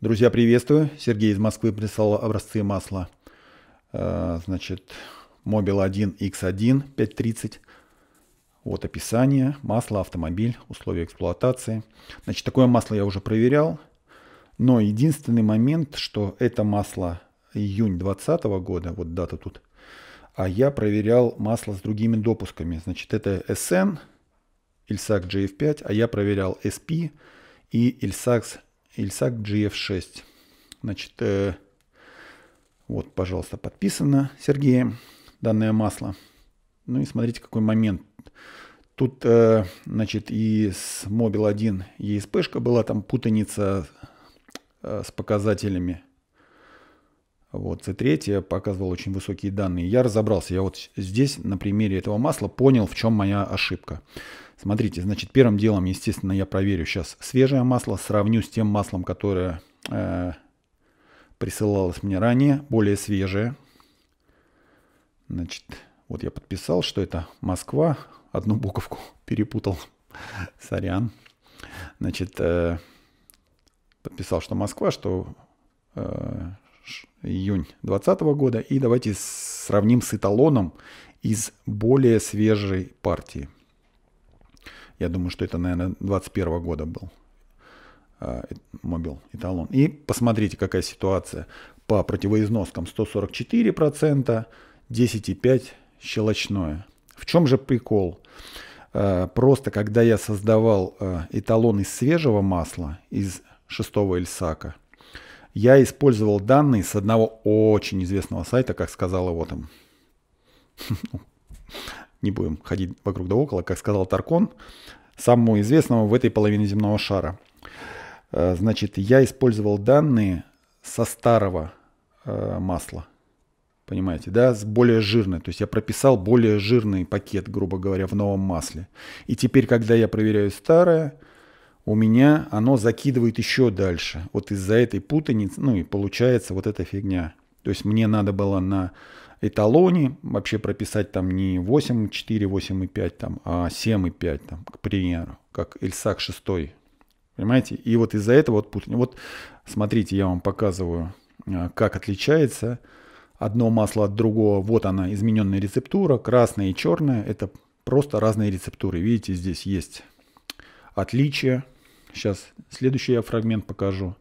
Друзья, приветствую. Сергей из Москвы прислал образцы масла. Э, значит, Mobil 1 X1 530. Вот описание. Масло, автомобиль, условия эксплуатации. Значит, такое масло я уже проверял. Но единственный момент, что это масло июнь 2020 года, вот дата тут, а я проверял масло с другими допусками. Значит, это SN, Ilsac GF5, а я проверял SP и Ilsac Ильсак GF6. Значит, э, вот, пожалуйста, подписано Сергеем данное масло. Ну и смотрите, какой момент. Тут, э, значит, и с Mobil 1 ESP-шка была, там путаница э, с показателями. Вот, C3 показывал очень высокие данные. Я разобрался, я вот здесь на примере этого масла понял, в чем моя ошибка. Смотрите, значит, первым делом, естественно, я проверю сейчас свежее масло, сравню с тем маслом, которое э, присылалось мне ранее, более свежее. Значит, вот я подписал, что это Москва, одну буковку перепутал, сорян. Значит, э, подписал, что Москва, что э, июнь 2020 года. И давайте сравним с эталоном из более свежей партии. Я думаю, что это, наверное, 21 года был а, э, мобил эталон. И посмотрите, какая ситуация. По противоизноскам 144%, 10,5% щелочное. В чем же прикол? А, просто когда я создавал а, эталон из свежего масла, из шестого Эльсака, я использовал данные с одного очень известного сайта, как сказал его там не будем ходить вокруг да около, как сказал Таркон, самому известному в этой половине земного шара. Э, значит, я использовал данные со старого э, масла. Понимаете, да, с более жирной. То есть я прописал более жирный пакет, грубо говоря, в новом масле. И теперь, когда я проверяю старое, у меня оно закидывает еще дальше. Вот из-за этой путаницы, ну и получается вот эта фигня. То есть мне надо было на эталоне вообще прописать там не 8,4, 8,5, там, а 7,5, там, к примеру, как Эльсак 6. Понимаете? И вот из-за этого вот Путин Вот смотрите, я вам показываю, а, как отличается одно масло от другого. Вот она, измененная рецептура, красная и черная. Это просто разные рецептуры. Видите, здесь есть отличия. Сейчас следующий я фрагмент покажу.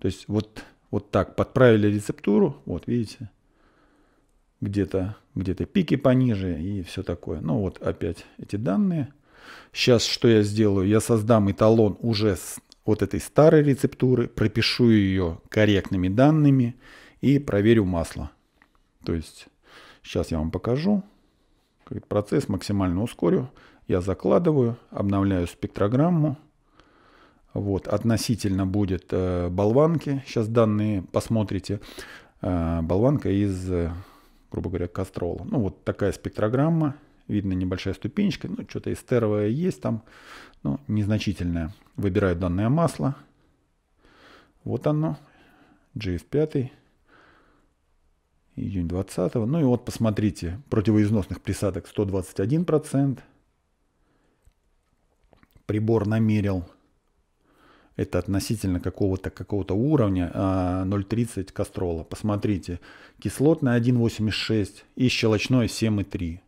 То есть вот, вот так подправили рецептуру. Вот, видите, где-то где то пики пониже и все такое. Ну вот опять эти данные. Сейчас что я сделаю? Я создам эталон уже с вот этой старой рецептуры, пропишу ее корректными данными и проверю масло. То есть сейчас я вам покажу. Процесс максимально ускорю. Я закладываю, обновляю спектрограмму. Вот, относительно будет э, болванки. Сейчас данные посмотрите. Э, болванка из э, грубо говоря, кастрол. Ну, вот такая спектрограмма. Видно небольшая ступенечка. Ну, что-то эстеровое есть там, Ну незначительное. Выбираю данное масло. Вот оно. GF5. Июнь 20. Ну и вот посмотрите, противоизносных присадок 121%. Прибор намерил это относительно какого-то какого уровня 0,30 а, кастрола. Посмотрите, кислотное 1,86 и щелочное 7,3.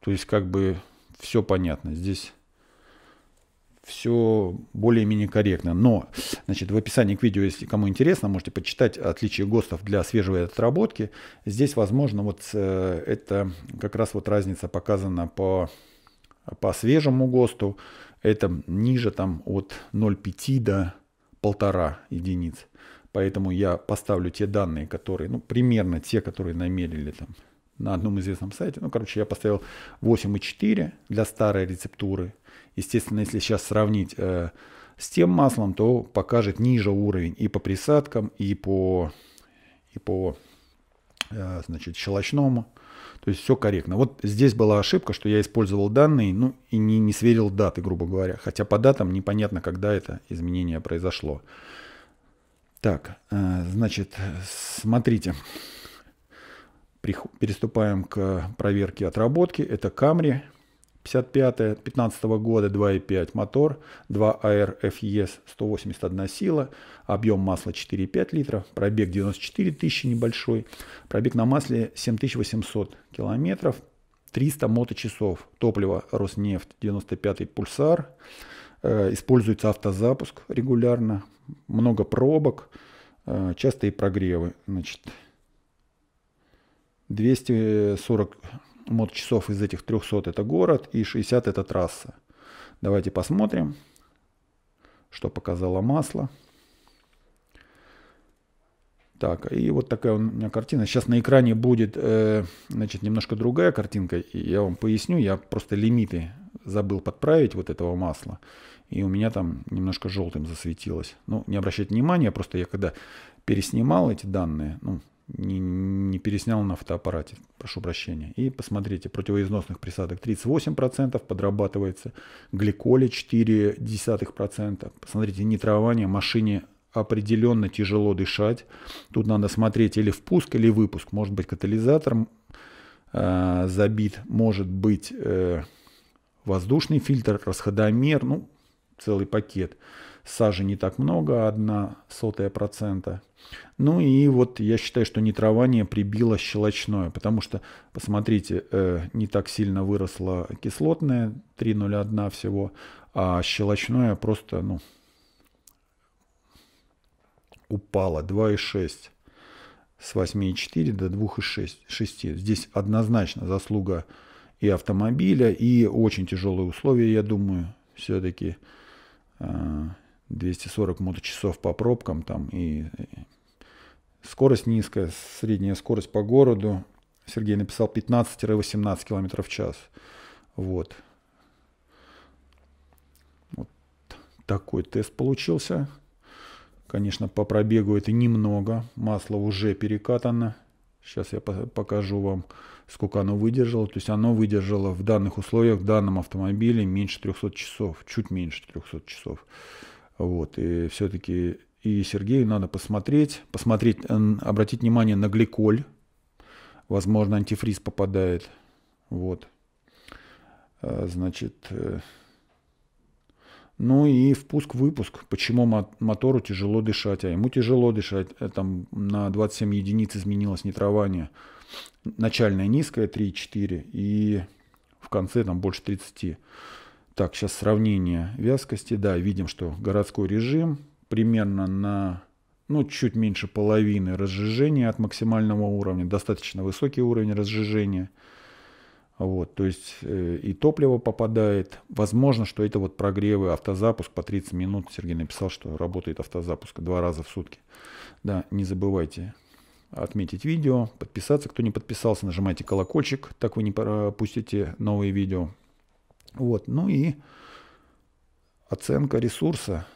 То есть как бы все понятно. Здесь все более-менее корректно. Но, значит, в описании к видео, если кому интересно, можете почитать отличие ГОСТов для свежей отработки. Здесь, возможно, вот э, это как раз вот разница показана по, по свежему ГОСТу. Это ниже там от 0,5 до 1,5 единиц. Поэтому я поставлю те данные, которые, ну, примерно те, которые намерили там на одном известном сайте. Ну, короче, я поставил 8,4 для старой рецептуры. Естественно, если сейчас сравнить э, с тем маслом, то покажет ниже уровень и по присадкам, и по, и по э, значит, щелочному. То есть все корректно. Вот здесь была ошибка, что я использовал данные ну, и не, не сверил даты, грубо говоря. Хотя по датам непонятно, когда это изменение произошло. Так, э, значит, смотрите. Переступаем к проверке отработки. Это Камри. 55 15 года 2.5 мотор, 2 AR FES 181 сила, объем масла 4,5 литра, пробег 94 тысячи небольшой, пробег на масле 7800 километров, 300 моточасов, топливо Роснефть 95 пульсар, э, используется автозапуск регулярно, много пробок, э, частые прогревы. Значит, 240 мод часов из этих 300 это город и 60 это трасса. Давайте посмотрим, что показало масло. Так, и вот такая у меня картина. Сейчас на экране будет, э, значит, немножко другая картинка. И я вам поясню, я просто лимиты забыл подправить вот этого масла. И у меня там немножко желтым засветилось. Ну, не обращайте внимания, просто я когда переснимал эти данные, ну, не, не переснял на фотоаппарате, прошу прощения. И посмотрите, противоизносных присадок 38% подрабатывается, гликоли 0,4%. Посмотрите, нитрование машине определенно тяжело дышать. Тут надо смотреть или впуск, или выпуск. Может быть катализатор э, забит, может быть э, воздушный фильтр, расходомер, ну целый пакет сажи не так много, одна сотая процента. Ну и вот я считаю, что нитрование прибило щелочное, потому что, посмотрите, э, не так сильно выросло кислотное, 3,01 всего, а щелочное просто, ну, упало 2,6 с 8,4 до 2,6. Здесь однозначно заслуга и автомобиля, и очень тяжелые условия, я думаю, все-таки а, 240 моточасов по пробкам там и скорость низкая, средняя скорость по городу. Сергей написал 15-18 км в час. Вот. вот такой тест получился. Конечно, по пробегу это немного. Масло уже перекатано. Сейчас я покажу вам, сколько оно выдержало. То есть оно выдержало в данных условиях, в данном автомобиле меньше 300 часов. Чуть меньше 300 часов. Вот, и все-таки и Сергею надо посмотреть, посмотреть, обратить внимание на гликоль. Возможно, антифриз попадает. Вот. А, значит, э, ну и впуск-выпуск. Почему мотору тяжело дышать, а ему тяжело дышать. Э, там на 27 единиц изменилось нитрование. Начальное низкое 3,4 и в конце там больше 30. Так, сейчас сравнение вязкости. Да, видим, что городской режим примерно на ну, чуть меньше половины разжижения от максимального уровня. Достаточно высокий уровень разжижения. Вот, то есть э, и топливо попадает. Возможно, что это вот прогревы, автозапуск по 30 минут. Сергей написал, что работает автозапуск два раза в сутки. Да, не забывайте отметить видео, подписаться. Кто не подписался, нажимайте колокольчик, так вы не пропустите новые видео. Вот. Ну и оценка ресурса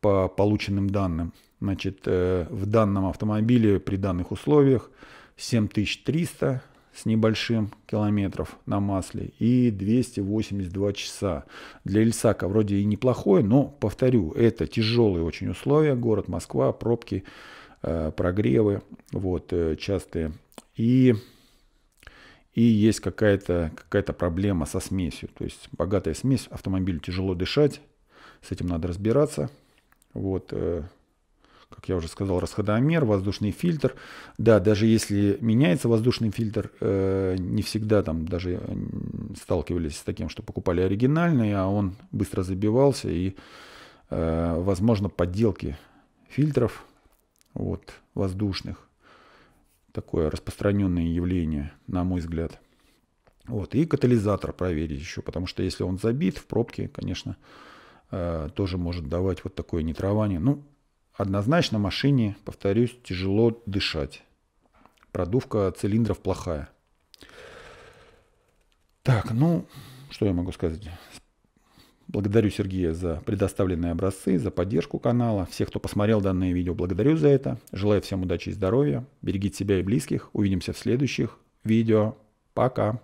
по полученным данным. Значит, э, в данном автомобиле при данных условиях 7300 с небольшим километров на масле и 282 часа. Для Ильсака вроде и неплохое, но, повторю, это тяжелые очень условия. Город Москва, пробки, э, прогревы, вот, э, частые. И и есть какая-то какая проблема со смесью. То есть богатая смесь, автомобилю тяжело дышать, с этим надо разбираться. Вот, э, как я уже сказал, расходомер, воздушный фильтр. Да, даже если меняется воздушный фильтр, э, не всегда там даже э, сталкивались с таким, что покупали оригинальный, а он быстро забивался и, э, возможно, подделки фильтров вот, воздушных такое распространенное явление, на мой взгляд. Вот. И катализатор проверить еще, потому что если он забит в пробке, конечно, э, тоже может давать вот такое нитрование. Ну, однозначно машине, повторюсь, тяжело дышать. Продувка цилиндров плохая. Так, ну, что я могу сказать? Благодарю Сергея за предоставленные образцы, за поддержку канала. Всех, кто посмотрел данное видео, благодарю за это. Желаю всем удачи и здоровья. Берегите себя и близких. Увидимся в следующих видео. Пока.